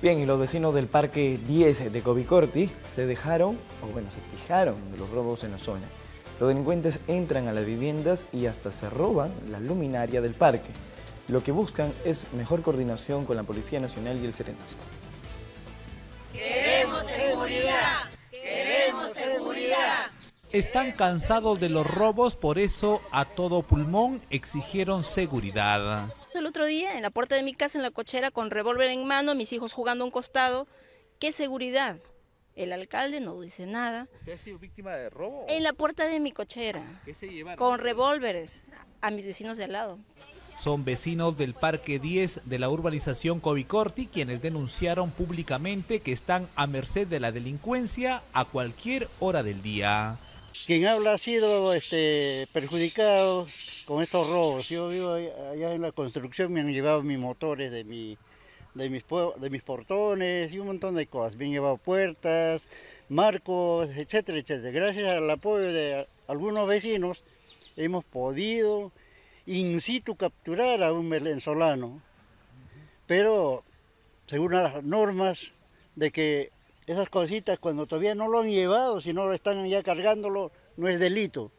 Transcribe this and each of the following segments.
Bien, y los vecinos del Parque 10 de Covicorti se dejaron, o bueno, se fijaron de los robos en la zona. Los delincuentes entran a las viviendas y hasta se roban la luminaria del parque. Lo que buscan es mejor coordinación con la Policía Nacional y el Serenazgo. ¡Queremos seguridad! ¡Queremos seguridad! Están cansados de los robos, por eso a todo pulmón exigieron seguridad el otro día en la puerta de mi casa, en la cochera, con revólver en mano, mis hijos jugando a un costado. ¿Qué seguridad? El alcalde no dice nada. ¿Usted ha sido víctima de robo? En la puerta de mi cochera. Con revólveres a mis vecinos de al lado. Son vecinos del Parque 10 de la urbanización Covicorti quienes denunciaron públicamente que están a merced de la delincuencia a cualquier hora del día. Quien habla ha sido este, perjudicado con estos robos. Yo vivo allá en la construcción, me han llevado mis motores de, mi, de, mis, de mis portones y un montón de cosas. Me han llevado puertas, marcos, etcétera, etcétera. Gracias al apoyo de algunos vecinos hemos podido in situ capturar a un venezolano, pero según las normas de que esas cositas cuando todavía no lo han llevado, si no lo están ya cargándolo, no es delito.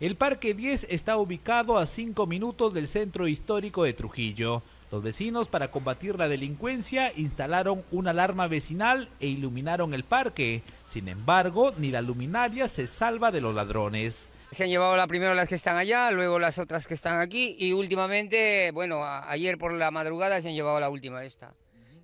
El Parque 10 está ubicado a 5 minutos del centro histórico de Trujillo. Los vecinos para combatir la delincuencia instalaron una alarma vecinal e iluminaron el parque. Sin embargo, ni la luminaria se salva de los ladrones. Se han llevado la primera las que están allá, luego las otras que están aquí y últimamente, bueno, ayer por la madrugada se han llevado la última esta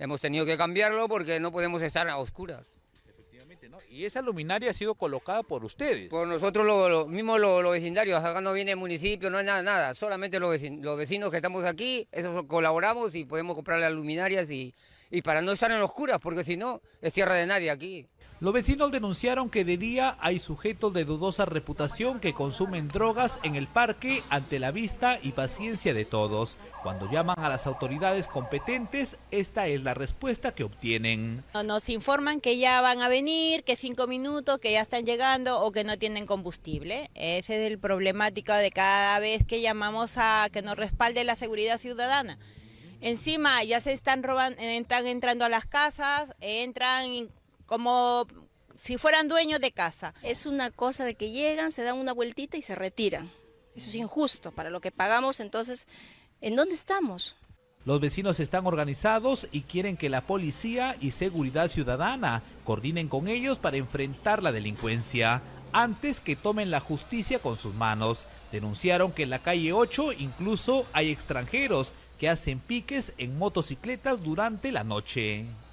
hemos tenido que cambiarlo porque no podemos estar a oscuras. Efectivamente, ¿no? Y esa luminaria ha sido colocada por ustedes. Por nosotros, los mismos los vecindarios. Acá no viene el municipio, no es nada, nada. Solamente los, los vecinos que estamos aquí, esos colaboramos y podemos comprar las luminarias y, y para no estar en oscuras, porque si no, es tierra de nadie aquí. Los vecinos denunciaron que de día hay sujetos de dudosa reputación que consumen drogas en el parque ante la vista y paciencia de todos. Cuando llaman a las autoridades competentes, esta es la respuesta que obtienen. Nos informan que ya van a venir, que cinco minutos, que ya están llegando o que no tienen combustible. Ese es el problemático de cada vez que llamamos a que nos respalde la seguridad ciudadana. Encima ya se están eh, están entrando a las casas, entran como si fueran dueños de casa. Es una cosa de que llegan, se dan una vueltita y se retiran. Eso es injusto para lo que pagamos, entonces, ¿en dónde estamos? Los vecinos están organizados y quieren que la policía y seguridad ciudadana coordinen con ellos para enfrentar la delincuencia antes que tomen la justicia con sus manos. Denunciaron que en la calle 8 incluso hay extranjeros que hacen piques en motocicletas durante la noche.